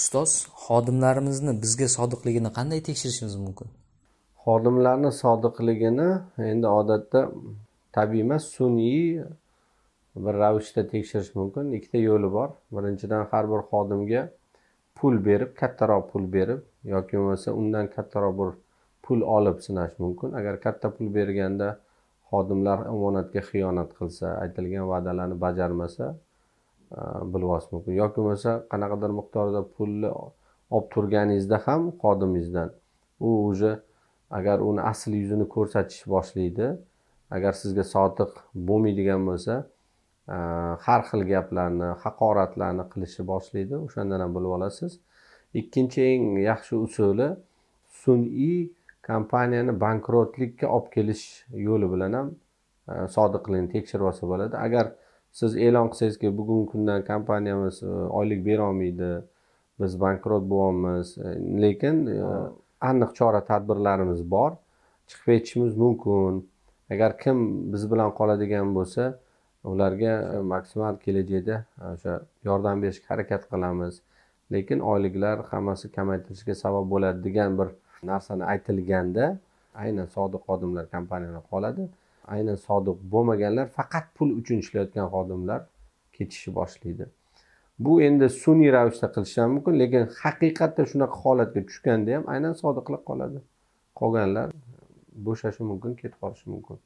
ustoz xodimlarimizni bizga sodiqligini qanday tekshirishimiz mumkin xodimlarni sodiqligini endi odatda tabiiy emas sun'iy bir ravishda tekshirish mumkin ikkita yo'li bor birinchidan har bir xodimga pul berib kattaroq pul berib yoki bo'lmasa undan kattaroq bir pul olib sinash mumkin agar katta pul berganda xodimlar omonatga xiyonat qilsa aytilgan va'dalarni bajarmasa Э, bilib olish mumkin yoki bo'lmasa qanaqadir miqdorda pulni olib turganingizda ham xodimingizdan u уже agar uni asl yuzini ko'rsatish boshlaydi agar sizga sodiq bo'lmaydigan bo'lsa e, har xil gaplarni haqoratlarni qilishni boshlaydi o'shandan ham bilib olasiz ikkinchi eng yaxshi usuli sun'iy kompaniyani bankrotlikka olib kelish yo'li bilan ham e, sodiqligini tekshirib olsa bo'ladi agar siz e'lon qilsangizki bugungi kundan kompaniyamiz e, oylik berolmaydi biz bankrot bo'lyapmiz e, lekin e, aniq chora tadbirlarimiz bor chiqib ketishimiz mumkin agar kim biz bilan qoladigan bo'lsa ularga maksimal kelajakda o'sha yordam berishga harakat qilamiz lekin oyliklar hammasi kamaytirishga sabab bo'ladi degan bir narsani aytilganda aynan sodiq xodimlar kompaniyada qoladi aynan sodiq bo'lmaganlar faqat pul uchun ishlayotgan xodimlar ketishni boshlaydi bu endi sun'iy ravishda qilish ham mumkin lekin haqiqatda shunaqa holatga tushganda ham aynan sodiqlar qoladi qolganlar bo'shashi mumkin ketib qolishi mumkin